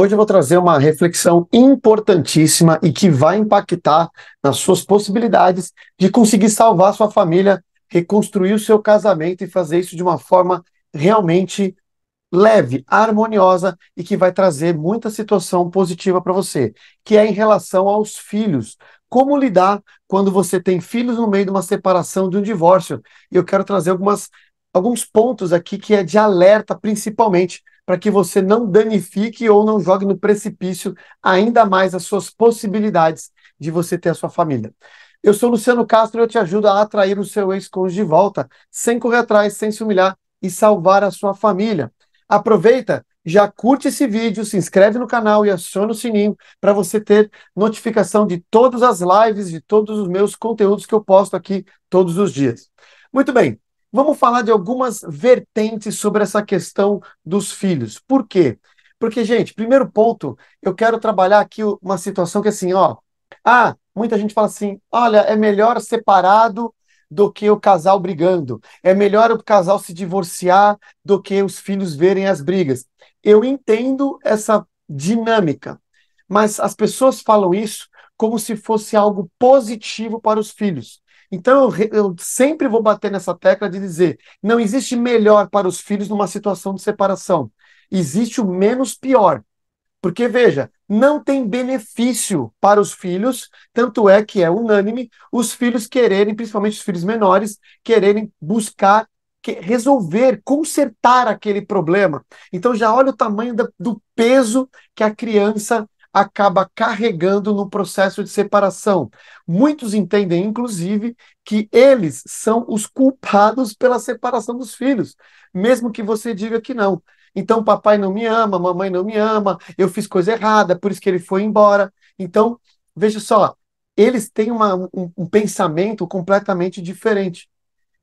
Hoje eu vou trazer uma reflexão importantíssima e que vai impactar nas suas possibilidades de conseguir salvar sua família, reconstruir o seu casamento e fazer isso de uma forma realmente leve, harmoniosa e que vai trazer muita situação positiva para você, que é em relação aos filhos. Como lidar quando você tem filhos no meio de uma separação, de um divórcio? E eu quero trazer algumas, alguns pontos aqui que é de alerta, principalmente para que você não danifique ou não jogue no precipício ainda mais as suas possibilidades de você ter a sua família. Eu sou Luciano Castro e eu te ajudo a atrair o seu ex-cônjuge de volta, sem correr atrás, sem se humilhar e salvar a sua família. Aproveita, já curte esse vídeo, se inscreve no canal e aciona o sininho para você ter notificação de todas as lives, de todos os meus conteúdos que eu posto aqui todos os dias. Muito bem, Vamos falar de algumas vertentes sobre essa questão dos filhos. Por quê? Porque, gente, primeiro ponto, eu quero trabalhar aqui uma situação que assim, ó. Ah, muita gente fala assim: olha, é melhor separado do que o casal brigando. É melhor o casal se divorciar do que os filhos verem as brigas. Eu entendo essa dinâmica, mas as pessoas falam isso como se fosse algo positivo para os filhos. Então, eu, eu sempre vou bater nessa tecla de dizer: não existe melhor para os filhos numa situação de separação. Existe o menos pior. Porque, veja, não tem benefício para os filhos, tanto é que é unânime os filhos quererem, principalmente os filhos menores, quererem buscar resolver, consertar aquele problema. Então já olha o tamanho do peso que a criança acaba carregando no processo de separação. Muitos entendem, inclusive, que eles são os culpados pela separação dos filhos, mesmo que você diga que não. Então, papai não me ama, mamãe não me ama, eu fiz coisa errada, por isso que ele foi embora. Então, veja só, eles têm uma, um, um pensamento completamente diferente.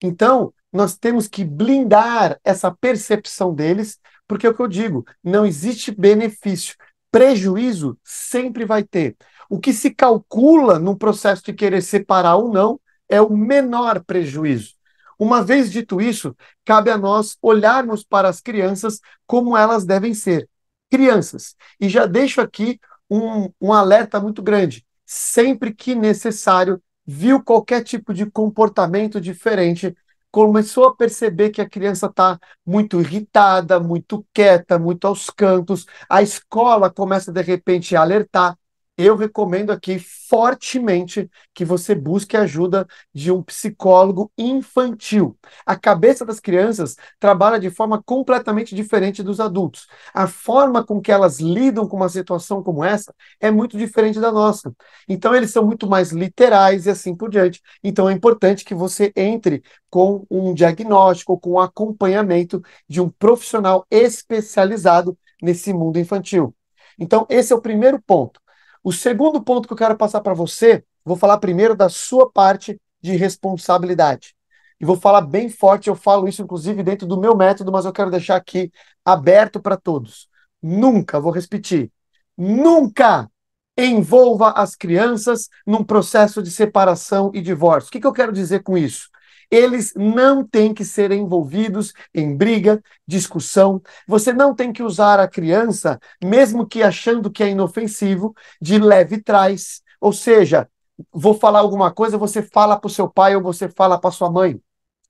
Então, nós temos que blindar essa percepção deles, porque é o que eu digo, não existe benefício prejuízo sempre vai ter. O que se calcula no processo de querer separar ou não é o menor prejuízo. Uma vez dito isso, cabe a nós olharmos para as crianças como elas devem ser. Crianças. E já deixo aqui um, um alerta muito grande. Sempre que necessário, viu qualquer tipo de comportamento diferente começou a perceber que a criança está muito irritada, muito quieta, muito aos cantos, a escola começa de repente a alertar, eu recomendo aqui fortemente que você busque a ajuda de um psicólogo infantil. A cabeça das crianças trabalha de forma completamente diferente dos adultos. A forma com que elas lidam com uma situação como essa é muito diferente da nossa. Então, eles são muito mais literais e assim por diante. Então, é importante que você entre com um diagnóstico, com um acompanhamento de um profissional especializado nesse mundo infantil. Então, esse é o primeiro ponto o segundo ponto que eu quero passar para você, vou falar primeiro da sua parte de responsabilidade. E vou falar bem forte, eu falo isso inclusive dentro do meu método, mas eu quero deixar aqui aberto para todos. Nunca, vou repetir, nunca envolva as crianças num processo de separação e divórcio. O que, que eu quero dizer com isso? Eles não têm que ser envolvidos em briga, discussão. Você não tem que usar a criança, mesmo que achando que é inofensivo, de leve trás. Ou seja, vou falar alguma coisa, você fala para o seu pai ou você fala para sua mãe.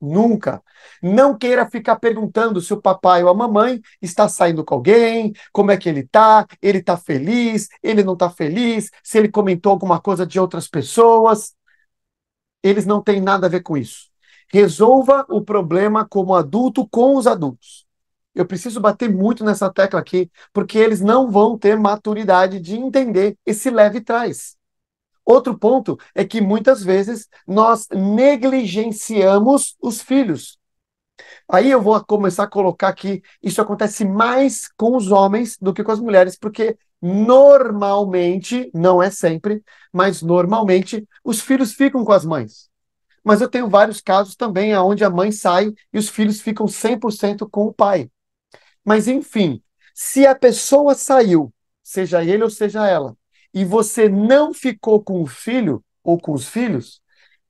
Nunca. Não queira ficar perguntando se o papai ou a mamãe está saindo com alguém, como é que ele tá, ele tá feliz, ele não tá feliz, se ele comentou alguma coisa de outras pessoas. Eles não têm nada a ver com isso. Resolva o problema como adulto com os adultos. Eu preciso bater muito nessa tecla aqui, porque eles não vão ter maturidade de entender esse leve trás. Outro ponto é que muitas vezes nós negligenciamos os filhos. Aí eu vou começar a colocar aqui, isso acontece mais com os homens do que com as mulheres, porque normalmente, não é sempre, mas normalmente os filhos ficam com as mães mas eu tenho vários casos também onde a mãe sai e os filhos ficam 100% com o pai. Mas, enfim, se a pessoa saiu, seja ele ou seja ela, e você não ficou com o filho ou com os filhos,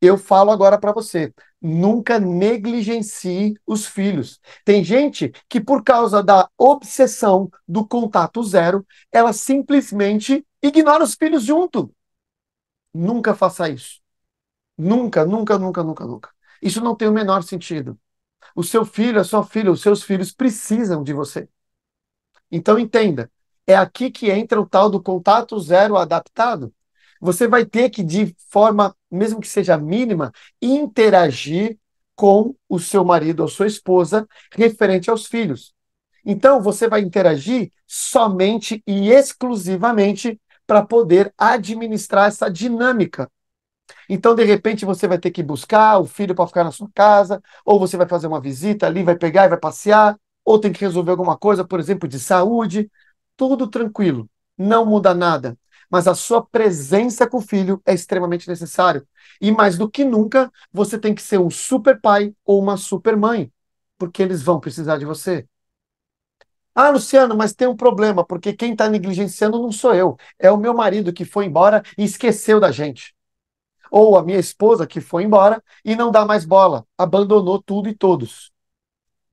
eu falo agora para você, nunca negligencie os filhos. Tem gente que, por causa da obsessão do contato zero, ela simplesmente ignora os filhos junto. Nunca faça isso. Nunca, nunca, nunca, nunca, nunca. Isso não tem o menor sentido. O seu filho, a sua filha, os seus filhos precisam de você. Então entenda, é aqui que entra o tal do contato zero adaptado. Você vai ter que, de forma, mesmo que seja mínima, interagir com o seu marido ou sua esposa referente aos filhos. Então, você vai interagir somente e exclusivamente para poder administrar essa dinâmica então, de repente, você vai ter que buscar o filho para ficar na sua casa, ou você vai fazer uma visita ali, vai pegar e vai passear, ou tem que resolver alguma coisa, por exemplo, de saúde. Tudo tranquilo, não muda nada. Mas a sua presença com o filho é extremamente necessário. E mais do que nunca, você tem que ser um super pai ou uma super mãe, porque eles vão precisar de você. Ah, Luciano, mas tem um problema, porque quem está negligenciando não sou eu, é o meu marido que foi embora e esqueceu da gente ou a minha esposa que foi embora e não dá mais bola, abandonou tudo e todos.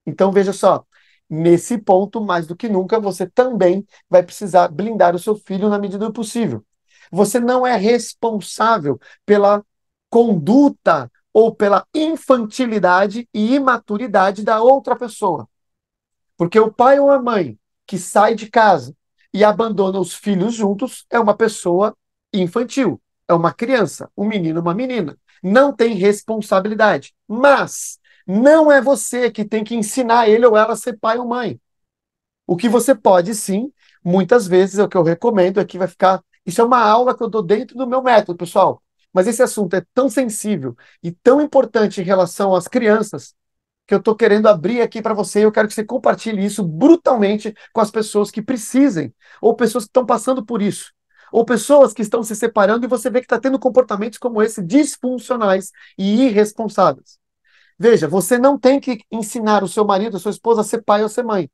Então veja só, nesse ponto, mais do que nunca, você também vai precisar blindar o seu filho na medida do possível. Você não é responsável pela conduta ou pela infantilidade e imaturidade da outra pessoa. Porque o pai ou a mãe que sai de casa e abandona os filhos juntos é uma pessoa infantil é uma criança, um menino, uma menina. Não tem responsabilidade. Mas não é você que tem que ensinar ele ou ela a ser pai ou mãe. O que você pode sim, muitas vezes, é o que eu recomendo aqui, é vai ficar. Isso é uma aula que eu dou dentro do meu método, pessoal. Mas esse assunto é tão sensível e tão importante em relação às crianças que eu estou querendo abrir aqui para você e eu quero que você compartilhe isso brutalmente com as pessoas que precisem ou pessoas que estão passando por isso ou pessoas que estão se separando e você vê que está tendo comportamentos como esse disfuncionais e irresponsáveis. Veja, você não tem que ensinar o seu marido, a sua esposa a ser pai ou ser mãe.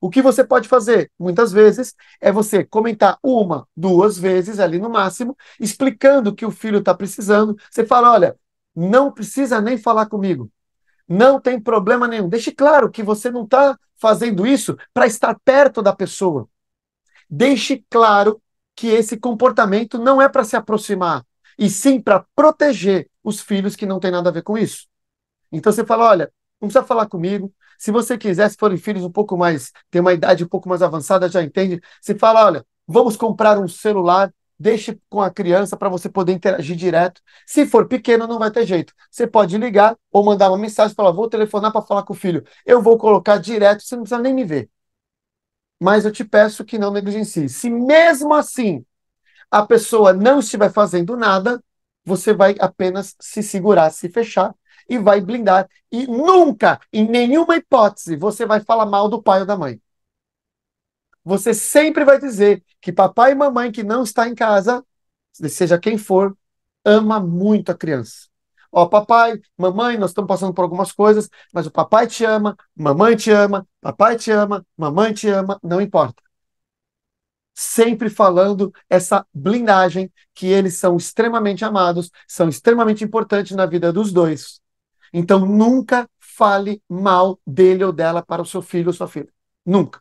O que você pode fazer, muitas vezes, é você comentar uma, duas vezes ali no máximo, explicando o que o filho está precisando. Você fala: olha, não precisa nem falar comigo. Não tem problema nenhum. Deixe claro que você não está fazendo isso para estar perto da pessoa. Deixe claro que esse comportamento não é para se aproximar, e sim para proteger os filhos que não tem nada a ver com isso. Então você fala, olha, não precisa falar comigo. Se você quiser, se forem filhos um pouco mais, tem uma idade um pouco mais avançada, já entende. Você fala, olha, vamos comprar um celular, deixe com a criança para você poder interagir direto. Se for pequeno, não vai ter jeito. Você pode ligar ou mandar uma mensagem, falar, vou telefonar para falar com o filho. Eu vou colocar direto, você não precisa nem me ver mas eu te peço que não negligencie. Se mesmo assim a pessoa não estiver fazendo nada, você vai apenas se segurar, se fechar e vai blindar. E nunca, em nenhuma hipótese, você vai falar mal do pai ou da mãe. Você sempre vai dizer que papai e mamãe que não está em casa, seja quem for, ama muito a criança. Ó, papai, mamãe, nós estamos passando por algumas coisas, mas o papai te ama, mamãe te ama, papai te ama, mamãe te ama, não importa. Sempre falando essa blindagem que eles são extremamente amados, são extremamente importantes na vida dos dois. Então nunca fale mal dele ou dela para o seu filho ou sua filha. Nunca.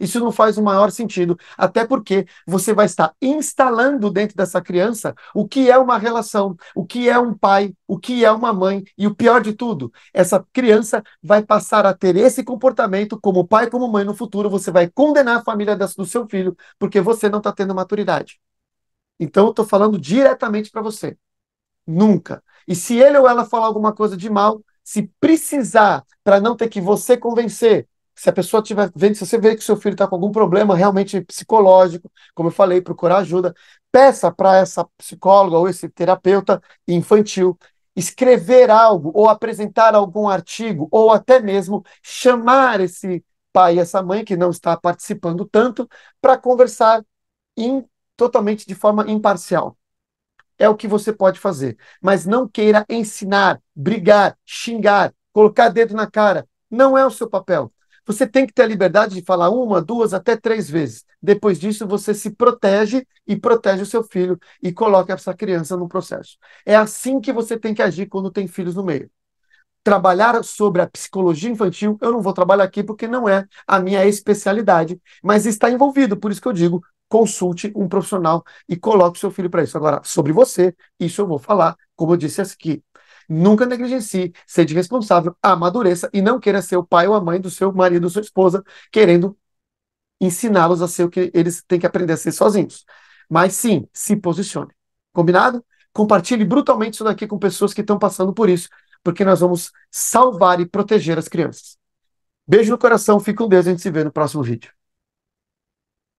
Isso não faz o maior sentido, até porque você vai estar instalando dentro dessa criança o que é uma relação, o que é um pai, o que é uma mãe, e o pior de tudo, essa criança vai passar a ter esse comportamento como pai, como mãe no futuro. Você vai condenar a família do seu filho porque você não está tendo maturidade. Então, eu estou falando diretamente para você. Nunca. E se ele ou ela falar alguma coisa de mal, se precisar, para não ter que você convencer, se a pessoa tiver vendo, se você vê que seu filho está com algum problema realmente psicológico, como eu falei, procurar ajuda, peça para essa psicóloga ou esse terapeuta infantil escrever algo ou apresentar algum artigo ou até mesmo chamar esse pai e essa mãe que não está participando tanto para conversar em, totalmente de forma imparcial. É o que você pode fazer, mas não queira ensinar, brigar, xingar, colocar dedo na cara. Não é o seu papel. Você tem que ter a liberdade de falar uma, duas, até três vezes. Depois disso, você se protege e protege o seu filho e coloca essa criança no processo. É assim que você tem que agir quando tem filhos no meio. Trabalhar sobre a psicologia infantil, eu não vou trabalhar aqui porque não é a minha especialidade, mas está envolvido, por isso que eu digo, consulte um profissional e coloque seu filho para isso. Agora, sobre você, isso eu vou falar, como eu disse aqui, Nunca negligencie, seja responsável, amadureça e não queira ser o pai ou a mãe do seu marido ou sua esposa, querendo ensiná-los a ser o que eles têm que aprender a ser sozinhos. Mas sim, se posicione. Combinado? Compartilhe brutalmente isso daqui com pessoas que estão passando por isso, porque nós vamos salvar e proteger as crianças. Beijo no coração, fique com Deus, a gente se vê no próximo vídeo.